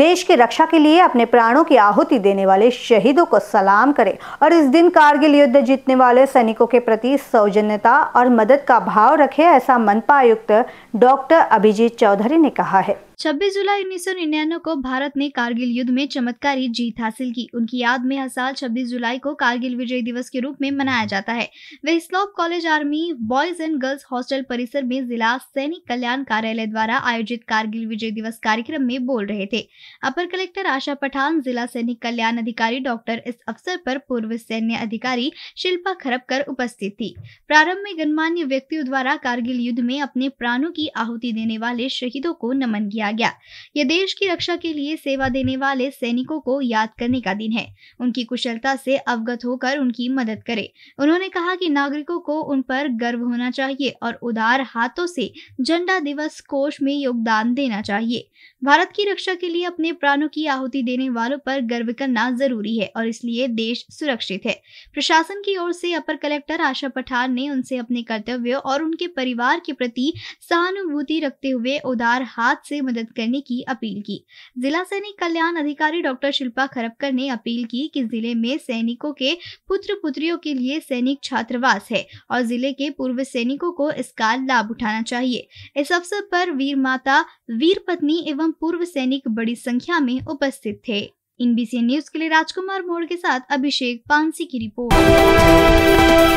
देश की रक्षा के लिए अपने प्राणों की आहुति देने वाले शहीदों को सलाम करें और इस दिन कारगिल युद्ध जीतने वाले सैनिकों के प्रति सौजन्यता और मदद का भाव रखें ऐसा मनपा आयुक्त डॉक्टर अभिजीत चौधरी ने कहा है 26 जुलाई उन्नीस को भारत ने कारगिल युद्ध में चमत्कारी जीत हासिल की उनकी याद में हर साल 26 जुलाई को कारगिल विजय दिवस के रूप में मनाया जाता है वे slope college army boys and girls hostel परिसर में जिला सैनिक कल्याण कार्यालय द्वारा आयोजित कारगिल विजय दिवस कार्यक्रम में बोल रहे थे अपर कलेक्टर आशा पठान जिला सैनिक कल्याण अधिकारी डॉक्टर इस अवसर पर पूर्व सैन्य अधिकारी शिल्पा खरपकर उपस्थित थी प्रारंभ में गणमान्य व्यक्तियों द्वारा कारगिल युद्ध में अपने प्राणों की आहुति देने वाले शहीदों को नमन किया मनाया गया यह देश की रक्षा के लिए सेवा देने वाले सैनिकों को याद करने का दिन है उनकी कुशलता से अवगत होकर उनकी मदद करे उन्होंने कहा कि नागरिकों को उन पर गर्व होना चाहिए और उदार हाथों से झंडा दिवस कोष में योगदान देना चाहिए भारत की रक्षा के लिए अपने प्राणों की आहुति देने वालों पर गर्व करना जरूरी है और इसलिए देश सुरक्षित है प्रशासन की ओर से अपर कलेक्टर आशा पठान ने उनसे अपने कर्तव्य और उनके परिवार के प्रति सहानुभूति रखते हुए उदार हाथ से मदद मदद करने की अपील की जिला सैनिक कल्याण अधिकारी डॉक्टर शिल्पा खरपकर ने अपील की कि जिले में सैनिकों के पुत्र पुत्रियों के लिए सैनिक छात्रावास है और जिले के पूर्व सैनिकों को इसका लाभ उठाना चाहिए इस अवसर पर वीर माता वीर पत्नी एवं पूर्व सैनिक बड़ी संख्या में उपस्थित थे इन सी न्यूज के लिए राजकुमार मोड़ के साथ अभिषेक पानसी की रिपोर्ट